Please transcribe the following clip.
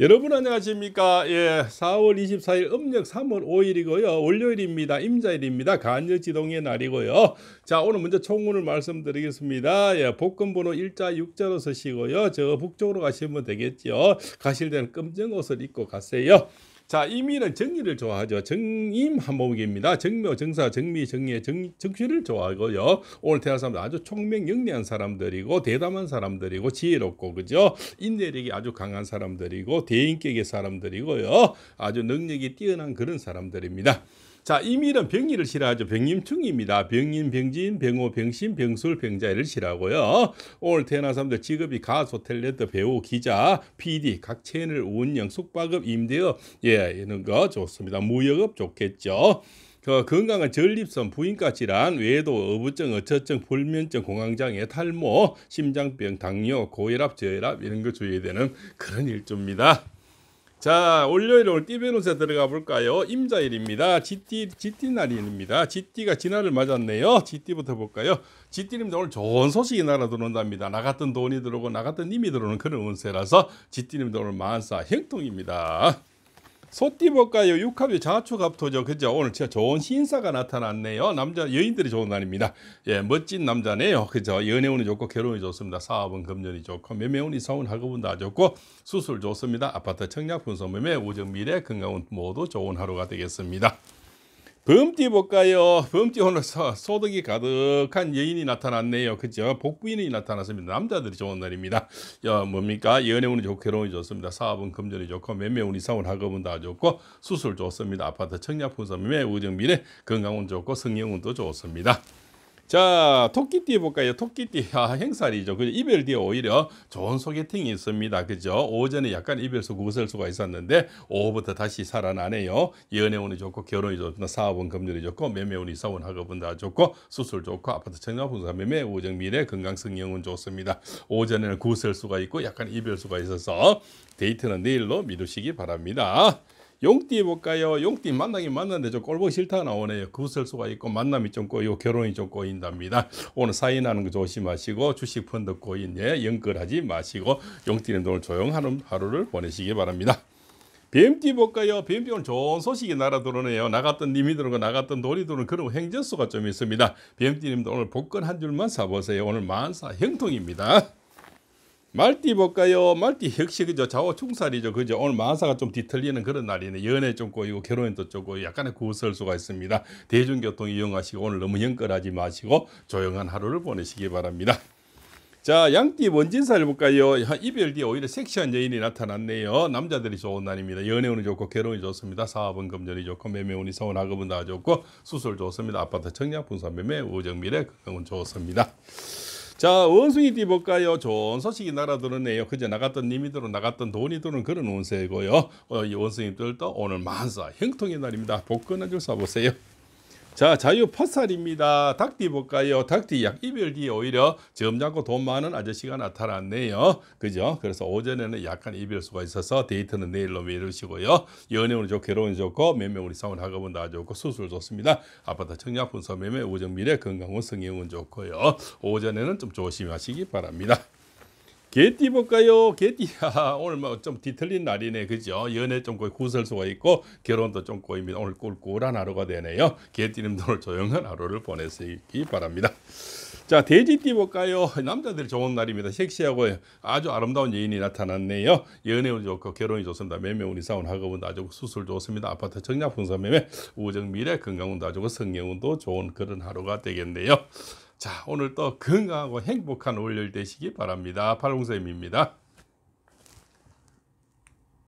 여러분 안녕하십니까 예 4월 24일 음력 3월 5일이고요 월요일입니다 임자일입니다 간여지동의 날이고요 자 오늘 먼저 총문을 말씀드리겠습니다 예 복권번호 1자 6자로 쓰시고요저 북쪽으로 가시면 되겠죠 가실 때는 검정 옷을 입고 가세요 자, 임의는 정의를 좋아하죠. 정임 한목입니다. 정묘, 정사, 정미, 정예, 정, 정신를 좋아하고요. 오늘 태어난 사람들 아주 총명 영리한 사람들이고 대담한 사람들이고 지혜롭고 그죠? 인내력이 아주 강한 사람들이고 대인격의 사람들이고요. 아주 능력이 뛰어난 그런 사람들입니다. 자, 임일은 병리를 싫어하죠. 병임충입니다. 병인, 병진, 병호, 병신, 병술, 병자를 싫어하고요. 오늘 태어난 사람들 직업이 가수, 텔레트, 배우, 기자, PD, 각 채널 운영, 숙박업, 임대업, 예, 이런 거 좋습니다. 무역업 좋겠죠. 그건강은 전립선, 부인과 질환, 외도, 어부증, 어처증, 불면증, 공황장애, 탈모, 심장병, 당뇨, 고혈압, 저혈압 이런 거 주의해야 되는 그런 일조입니다. 자, 월요일 오늘 띠베누스 들어가 볼까요? 임자일입니다. GT, GT 날입니다. GT가 진화를 맞았네요. GT부터 볼까요? GT님도 오늘 좋은 소식이 날아들어온답니다. 나갔던 돈이 들어오고 나갔던 님이 들어오는 그런 운세라서 GT님도 오늘 만사 행통입니다. 소띠 볼과요 6합이 자초갑토죠 그죠? 오늘 진짜 좋은 신사가 나타났네요. 남자 여인들이 좋은 날입니다. 예, 멋진 남자네요. 그죠? 연애운이 좋고 결혼이 좋습니다. 사업은 금전이 좋고 매매운 이사운 학업은 다 좋고 수술 좋습니다. 아파트 청약 분석 매매 우정 미래 건강운 모두 좋은 하루가 되겠습니다. 범띠 볼까요? 범띠 오늘 소득이 가득한 여인이 나타났네요. 그죠? 복부인이 나타났습니다. 남자들이 좋은 날입니다. 야, 뭡니까? 연애운이 좋게 결혼이 좋습니다. 사업은 금전이 좋고 매매운 이사은 학업은 다 좋고 수술 좋습니다. 아파트 청약품 선매 우정 미래 건강운 좋고 성형운도 좋습니다. 자, 토끼띠 볼까요? 토끼띠, 아, 행살이죠. 그이별뒤에 오히려 좋은 소개팅이 있습니다. 그죠? 오전에 약간 이별소 구설 수가 있었는데, 오후부터 다시 살아나네요. 연애운이 좋고, 결혼이 좋고, 사업은 금전이 좋고, 매매운이 사원 학업은 다 좋고, 수술 좋고, 아파트 청약 분사 매매, 우정 미래, 건강 성형은 좋습니다. 오전에는 구설 수가 있고, 약간 이별수가 있어서 데이트는 내일로 미루시기 바랍니다. 용띠 볼까요? 용띠 만나긴 만났는데 좀 꼴보기 싫다 나오네요. 구슬수가 그 있고 만남이 좀 꼬이고 결혼이 좀 꼬인답니다. 오늘 사인하는 거 조심하시고 주식 펀드 꼬인 예 연결하지 마시고 용띠는 오늘 조용한 하루를 보내시기 바랍니다. BMT 볼까요? BMT 오늘 좋은 소식이 날아 들어오네요. 나갔던 님이 들어오고 나갔던 돌이 들어오는 그런 행전수가 좀 있습니다. BMT님도 오늘 복권 한 줄만 사보세요. 오늘 만사 형통입니다. 말띠 볼까요? 말띠 역시 그죠 좌우충살이죠 그죠 오늘 마사가 좀 뒤틀리는 그런 날이네 연애 좀 꼬이고 결혼도 쪼고 약간의 구설수가 있습니다 대중교통 이용하시고 오늘 너무 영끌하지 마시고 조용한 하루를 보내시기 바랍니다 자 양띠 원진살 볼까요? 이별 뒤에 오히려 섹시한 여인이 나타났네요 남자들이 좋은 날입니다 연애운이 좋고 결혼이 좋습니다 사업은 금전이 좋고 매매운이 서운 학업은 다 좋고 수술 좋습니다 아파트 청약 분산 매매 우정 미래 건강은 좋습니다 자 원숭이 띠볼까요? 좋은 소식이 날아들었네요. 그제 나갔던 님이들어 나갔던 돈이들은 그런 운세고요. 어, 이 원숭이들도 오늘 만사 형통의 날입니다. 복근 한줄 써보세요. 자 자유파살입니다. 닭띠 볼까요? 닭띠 약 이별 뒤에 오히려 점잖고 돈 많은 아저씨가 나타났네요. 그죠? 그래서 오전에는 약간 이별수가 있어서 데이트는 내일로 미루시고요. 연애운이 좋고 결혼이 좋고 몇 명 우리 싸운 학업은 다 좋고 수술 좋습니다. 아파트 청약분 석매매 우정미래 건강운 성형은 좋고요. 오전에는 좀 조심하시기 바랍니다. 개띠 볼까요? 개띠야 오늘 뭐좀 뒤틀린 날이네 그죠? 연애 좀 거의 구설수가 있고 결혼도 좀 꼬입니다. 오늘 꿀꿀한 하루가 되네요. 개띠님도 오늘 조용한 하루를 보내시기 바랍니다. 자 돼지띠 볼까요? 남자들 좋은 날입니다. 섹시하고 아주 아름다운 여인이 나타났네요. 연애운 좋고 결혼이 좋습니다. 매매운이 사운 학업운 아주 수술 좋습니다. 아파트 청약 분산 매매 우정 미래 건강운도 아주 성경운도 좋은 그런 하루가 되겠네요. 자, 오늘 또 건강하고 행복한 월요일 되시기 바랍니다. 팔홍쌤입니다